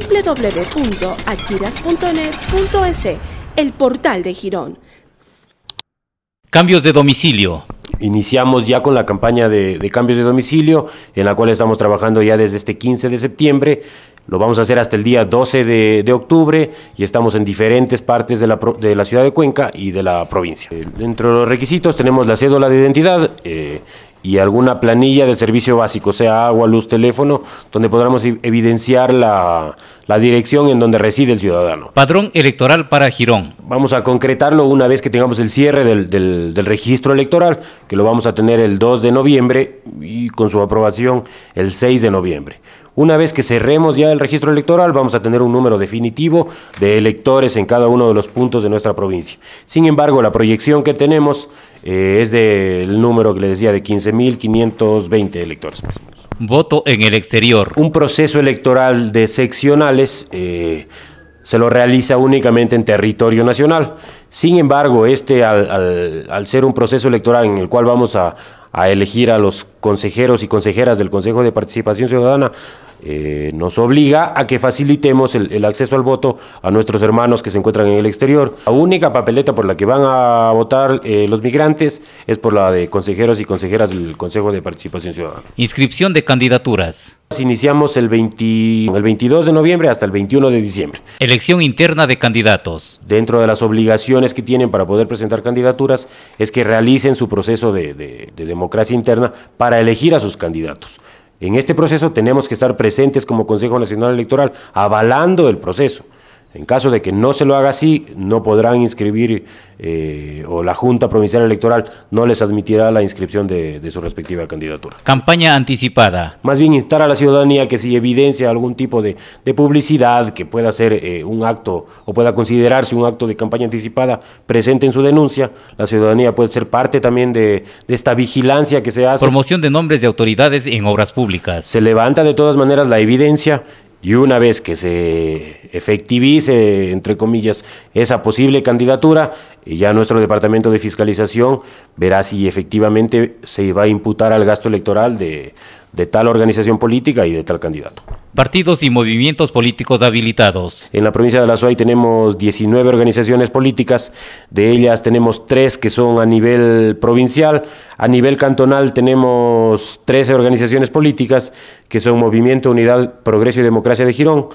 www.achiras.net.es, el portal de Girón. Cambios de domicilio. Iniciamos ya con la campaña de, cambios de domicilio, en la cual estamos trabajando ya desde este 15 de septiembre. Lo vamos a hacer hasta el día 12 de, octubre y estamos en diferentes partes de la, ciudad de Cuenca y de la provincia. Dentro de los requisitos tenemos la cédula de identidad, eh, y alguna planilla de servicio básico, sea agua, luz, teléfono, donde podamos evidenciar la, la dirección en donde reside el ciudadano. Padrón electoral para Girón. Vamos a concretarlo una vez que tengamos el cierre del, registro electoral, que lo vamos a tener el 2 de noviembre y con su aprobación el 6 de noviembre. Una vez que cerremos ya el registro electoral, vamos a tener un número definitivo de electores en cada uno de los puntos de nuestra provincia. Sin embargo, la proyección que tenemos eh, es del número que le decía de 15.520 electores más o menos voto en el exterior. Un proceso electoral de seccionales eh, se lo realiza únicamente en territorio nacional. Sin embargo, este al, ser un proceso electoral en el cual vamos a elegir a los consejeros y consejeras del Consejo de Participación Ciudadana, eh, nos obliga a que facilitemos el, acceso al voto a nuestros hermanos que se encuentran en el exterior. La única papeleta por la que van a votar eh, los migrantes es por la de consejeros y consejeras del Consejo de Participación Ciudadana. Inscripción de candidaturas. Iniciamos el, 22 de noviembre hasta el 21 de diciembre. Elección interna de candidatos. Dentro de las obligaciones que tienen para poder presentar candidaturas es que realicen su proceso de democracia interna para elegir a sus candidatos. En este proceso tenemos que estar presentes como Consejo Nacional Electoral, avalando el proceso. En caso de que no se lo haga así, no podrán inscribir eh, o la Junta Provincial Electoral no les admitirá la inscripción de, su respectiva candidatura. Campaña anticipada. Más bien instar a la ciudadanía que si evidencia algún tipo de, publicidad que pueda ser eh, un acto o pueda considerarse un acto de campaña anticipada, presente en su denuncia. La ciudadanía puede ser parte también de esta vigilancia que se hace. Promoción de nombres de autoridades en obras públicas. Se levanta de todas maneras la evidencia y una vez que se efectivice, entre comillas, esa posible candidatura, ya nuestro Departamento de Fiscalización verá si efectivamente se va a imputar al gasto electoral de, de tal organización política y de tal candidato. Partidos y movimientos políticos habilitados. En la provincia de La Suay tenemos 19 organizaciones políticas, de ellas tenemos tres que son a nivel provincial, a nivel cantonal tenemos 13 organizaciones políticas que son Movimiento Unidad Progreso y Democracia de Girón,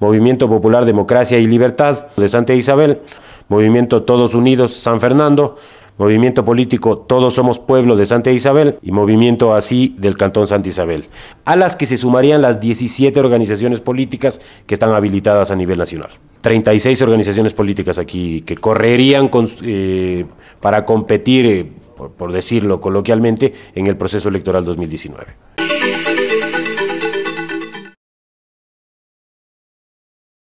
Movimiento Popular Democracia y Libertad de Santa Isabel, Movimiento Todos Unidos San Fernando, Movimiento Político Todos Somos Pueblo de Santa Isabel y Movimiento Así del Cantón Santa Isabel, a las que se sumarían las 17 organizaciones políticas que están habilitadas a nivel nacional. 36 organizaciones políticas aquí que correrían eh, para competir, eh, por decirlo coloquialmente, en el proceso electoral 2019.